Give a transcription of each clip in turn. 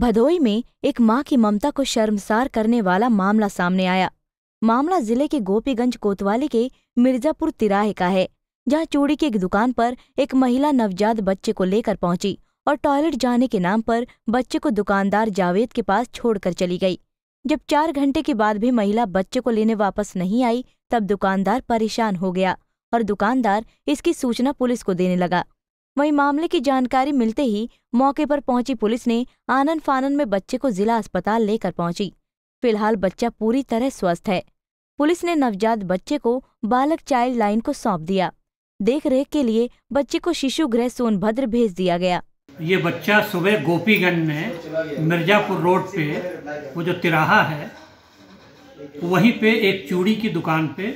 भदोई में एक मां की ममता को शर्मसार करने वाला मामला सामने आया मामला जिले के गोपीगंज कोतवाली के मिर्जापुर तिराहे का है जहां चूड़ी की एक दुकान पर एक महिला नवजात बच्चे को लेकर पहुंची और टॉयलेट जाने के नाम पर बच्चे को दुकानदार जावेद के पास छोड़कर चली गई जब चार घंटे के बाद भी महिला बच्चे को लेने वापस नहीं आई तब दुकानदार परेशान हो गया और दुकानदार इसकी सूचना पुलिस को देने लगा वहीं मामले की जानकारी मिलते ही मौके पर पहुंची पुलिस ने आनन फानन में बच्चे को जिला अस्पताल लेकर पहुंची फिलहाल बच्चा पूरी तरह स्वस्थ है पुलिस ने नवजात बच्चे को बालक चाइल्ड लाइन को सौंप दिया देख रेख के लिए बच्चे को शिशु गृह सोनभद्र भेज दिया गया ये बच्चा सुबह गोपीगंज में मिर्जापुर रोड पे वो जो तिराहा है वहीं पे एक चूड़ी की दुकान पे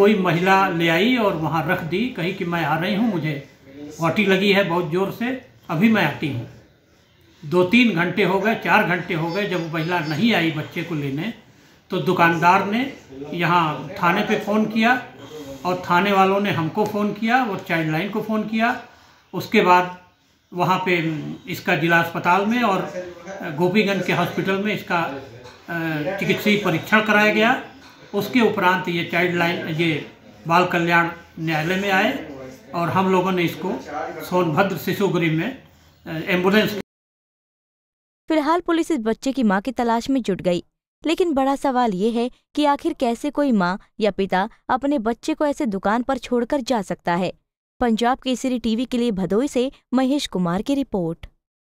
कोई महिला ले आई और वहाँ रख दी कही कि मैं आ रही हूँ मुझे वाटी लगी है बहुत ज़ोर से अभी मैं आती हूँ दो तीन घंटे हो गए चार घंटे हो गए जब महिला नहीं आई बच्चे को लेने तो दुकानदार ने यहाँ थाने पे फ़ोन किया और थाने वालों ने हमको फ़ोन किया और चाइल्ड लाइन को फ़ोन किया उसके बाद वहाँ पे इसका जिला अस्पताल में और गोपीगंज के हॉस्पिटल में इसका चिकित्सीय परीक्षण कराया गया उसके उपरांत ये चाइल्ड लाइन ये बाल कल्याण न्यायालय में आए और हम लोगों ने इसको सोनभद्र शिशु गृह में एम्बुलेंस फिलहाल पुलिस इस बच्चे की मां की तलाश में जुट गई लेकिन बड़ा सवाल ये है कि आखिर कैसे कोई माँ या पिता अपने बच्चे को ऐसे दुकान पर छोड़कर जा सकता है पंजाब केसरी टीवी के लिए भदोई से महेश कुमार की रिपोर्ट